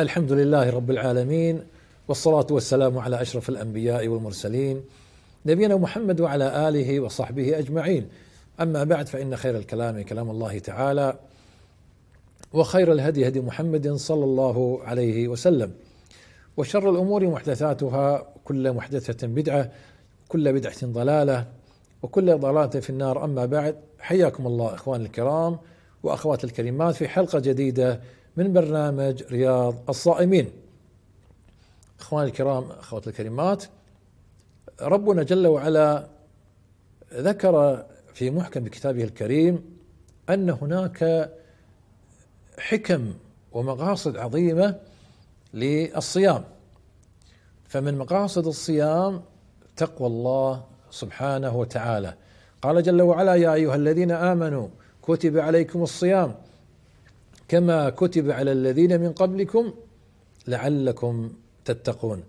الحمد لله رب العالمين والصلاة والسلام على أشرف الأنبياء والمرسلين نبينا محمد وعلى آله وصحبه أجمعين أما بعد فإن خير الكلام كلام الله تعالى وخير الهدي هدي محمد صلى الله عليه وسلم وشر الأمور محدثاتها كل محدثة بدعة كل بدعة ضلالة وكل ضلالة في النار أما بعد حياكم الله إخوان الكرام وأخواتي الكريمات في حلقة جديدة من برنامج رياض الصائمين اخواني الكرام اخواتي الكريمات ربنا جل وعلا ذكر في محكم كتابه الكريم ان هناك حكم ومقاصد عظيمه للصيام فمن مقاصد الصيام تقوى الله سبحانه وتعالى قال جل وعلا يا ايها الذين امنوا كتب عليكم الصيام كما كتب على الذين من قبلكم لعلكم تتقون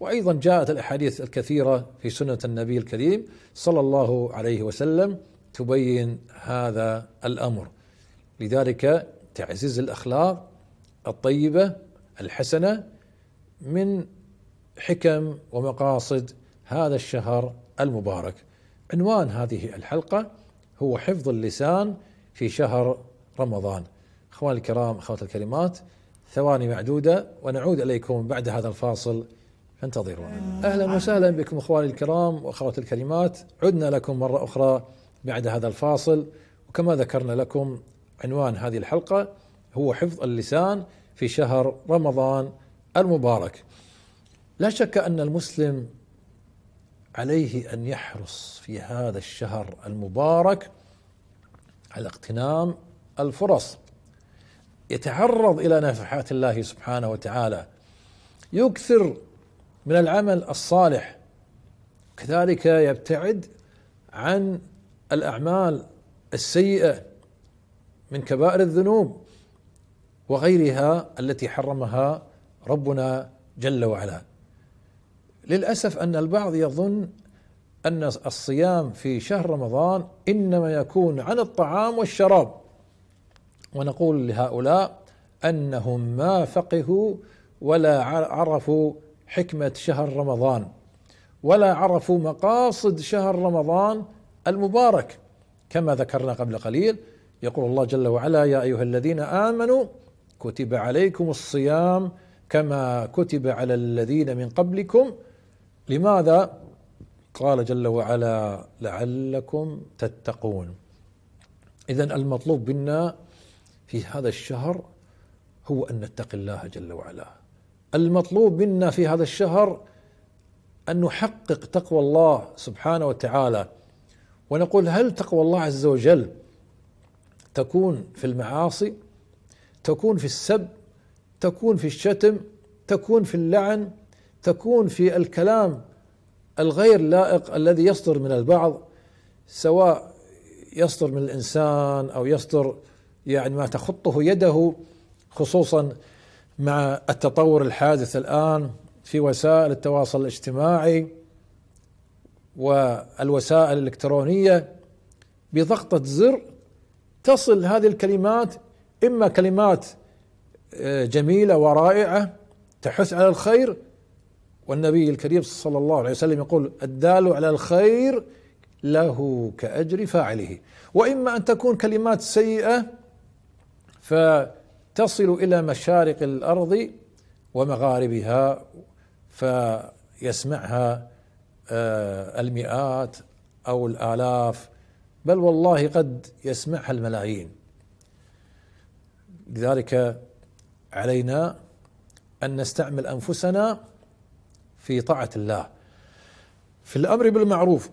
وايضا جاءت الاحاديث الكثيره في سنه النبي الكريم صلى الله عليه وسلم تبين هذا الامر لذلك تعزيز الاخلاق الطيبه الحسنه من حكم ومقاصد هذا الشهر المبارك عنوان هذه الحلقه هو حفظ اللسان في شهر رمضان اخواني الكرام اخواتي الكريمات ثواني معدوده ونعود اليكم بعد هذا الفاصل فانتظرونا. اهلا وسهلا بكم اخواني الكرام واخواتي الكريمات، عدنا لكم مره اخرى بعد هذا الفاصل وكما ذكرنا لكم عنوان هذه الحلقه هو حفظ اللسان في شهر رمضان المبارك. لا شك ان المسلم عليه ان يحرص في هذا الشهر المبارك على اغتنام الفرص يتعرض الى نفحات الله سبحانه وتعالى يكثر من العمل الصالح كذلك يبتعد عن الاعمال السيئه من كبائر الذنوب وغيرها التي حرمها ربنا جل وعلا للاسف ان البعض يظن ان الصيام في شهر رمضان انما يكون عن الطعام والشراب ونقول لهؤلاء انهم ما فقهوا ولا عرفوا حكمه شهر رمضان ولا عرفوا مقاصد شهر رمضان المبارك كما ذكرنا قبل قليل يقول الله جل وعلا يا ايها الذين امنوا كتب عليكم الصيام كما كتب على الذين من قبلكم لماذا قال جل وعلا لعلكم تتقون اذا المطلوب منا في هذا الشهر هو ان نتقي الله جل وعلا المطلوب منا في هذا الشهر ان نحقق تقوى الله سبحانه وتعالى ونقول هل تقوى الله عز وجل تكون في المعاصي تكون في السب تكون في الشتم تكون في اللعن تكون في الكلام الغير لائق الذي يصدر من البعض سواء يصدر من الانسان او يصدر يعني ما تخطه يده خصوصا مع التطور الحادث الان في وسائل التواصل الاجتماعي والوسائل الالكترونيه بضغطه زر تصل هذه الكلمات اما كلمات آه، جميله ورائعه تحث على الخير والنبي الكريم صلى الله عليه وسلم يقول الدال على الخير له كاجر فاعله واما ان تكون كلمات سيئه فتصل الى مشارق الارض ومغاربها فيسمعها آه، المئات او الالاف بل والله قد يسمعها الملايين لذلك علينا ان نستعمل انفسنا في طاعه الله في الامر بالمعروف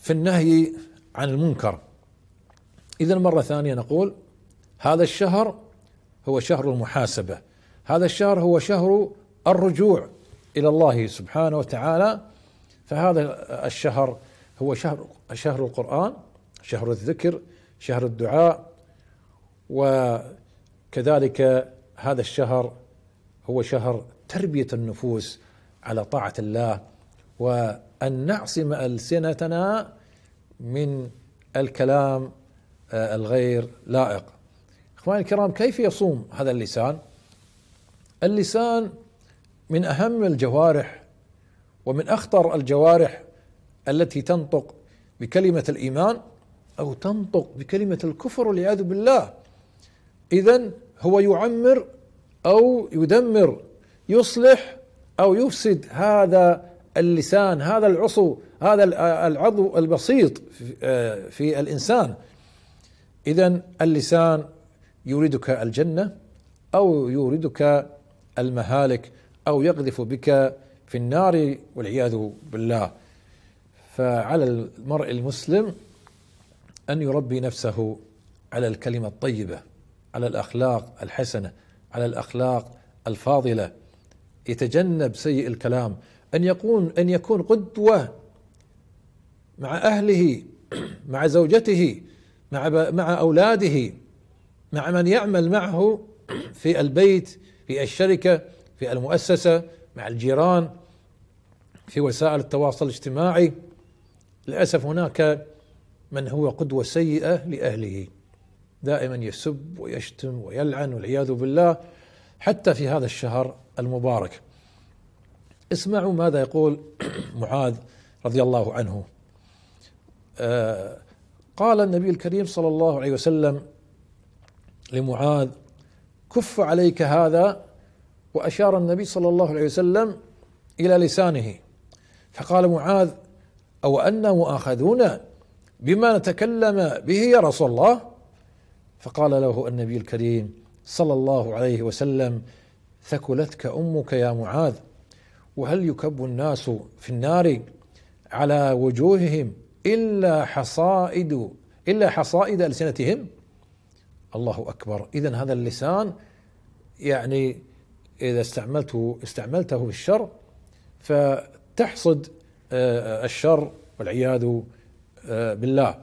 في النهي عن المنكر اذا مره ثانيه نقول هذا الشهر هو شهر المحاسبه هذا الشهر هو شهر الرجوع الى الله سبحانه وتعالى فهذا الشهر هو شهر شهر القران شهر الذكر شهر الدعاء وكذلك هذا الشهر هو شهر تربيه النفوس على طاعه الله وان نعصم السنتنا من الكلام آه، الغير لائق اخواني الكرام كيف يصوم هذا اللسان؟ اللسان من اهم الجوارح ومن اخطر الجوارح التي تنطق بكلمه الايمان او تنطق بكلمه الكفر والعياذ بالله اذا هو يعمر او يدمر يصلح او يفسد هذا اللسان هذا العصو هذا العضو البسيط في آه، الانسان اذا اللسان يوردك الجنه او يوردك المهالك او يقذف بك في النار والعياذ بالله فعلى المرء المسلم ان يربي نفسه على الكلمه الطيبه على الاخلاق الحسنه على الاخلاق الفاضله يتجنب سيء الكلام ان يكون ان يكون قدوه مع اهله مع زوجته مع مع اولاده مع من يعمل معه في البيت في الشركه في المؤسسه مع الجيران في وسائل التواصل الاجتماعي للاسف هناك من هو قدوه سيئه لاهله دائما يسب ويشتم ويلعن والعياذ بالله حتى في هذا الشهر المبارك اسمعوا ماذا يقول معاذ رضي الله عنه آه قال النبي الكريم صلى الله عليه وسلم لمعاذ كف عليك هذا واشار النبي صلى الله عليه وسلم الى لسانه فقال معاذ او انا مؤاخذون بما نتكلم به يا رسول الله فقال له النبي الكريم صلى الله عليه وسلم ثكلتك امك يا معاذ وهل يكب الناس في النار على وجوههم الا حصائد الا حصائد السنتهم الله اكبر اذا هذا اللسان يعني اذا استعملته استعملته في الشر فتحصد آه، الشر والعياذ آه، بالله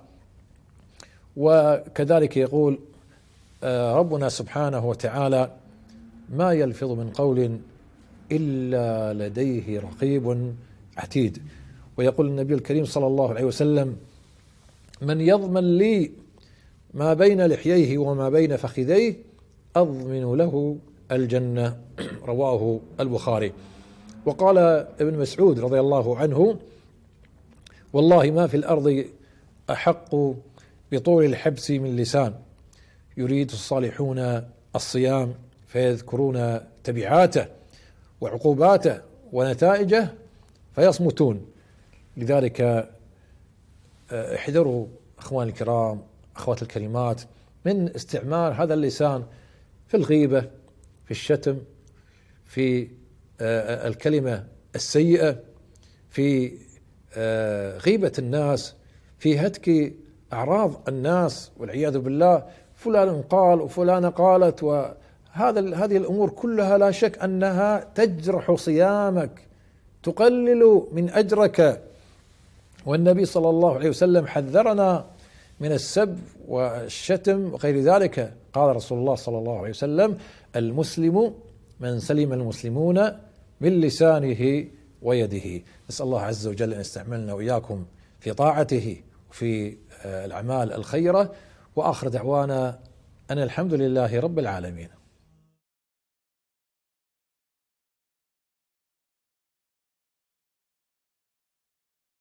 وكذلك يقول آه، ربنا سبحانه وتعالى ما يلفظ من قول الا لديه رقيب عتيد ويقول النبي الكريم صلى الله عليه وسلم من يضمن لي ما بين لحييه وما بين فخذيه أضمن له الجنة رواه البخاري وقال ابن مسعود رضي الله عنه والله ما في الأرض أحق بطول الحبس من لسان يريد الصالحون الصيام فيذكرون تبعاته وعقوباته ونتائجه فيصمتون لذلك آه، احذروا اخواني الكرام اخوات الكريمات من استعمال هذا اللسان في الغيبه في الشتم في آه، آه، الكلمه السيئه في آه، غيبه الناس في هتك اعراض الناس والعياذ بالله فلان قال وفلانه قالت وهذا هذه الامور كلها لا شك انها تجرح صيامك تقلل من اجرك والنبي صلى الله عليه وسلم حذرنا من السب والشتم وغير ذلك قال رسول الله صلى الله عليه وسلم المسلم من سلم المسلمون من لسانه ويده نسأل الله عز وجل أن يستعملنا وإياكم في طاعته وفي آه، الأعمال الخيرة وآخر دعوانا أن الحمد لله رب العالمين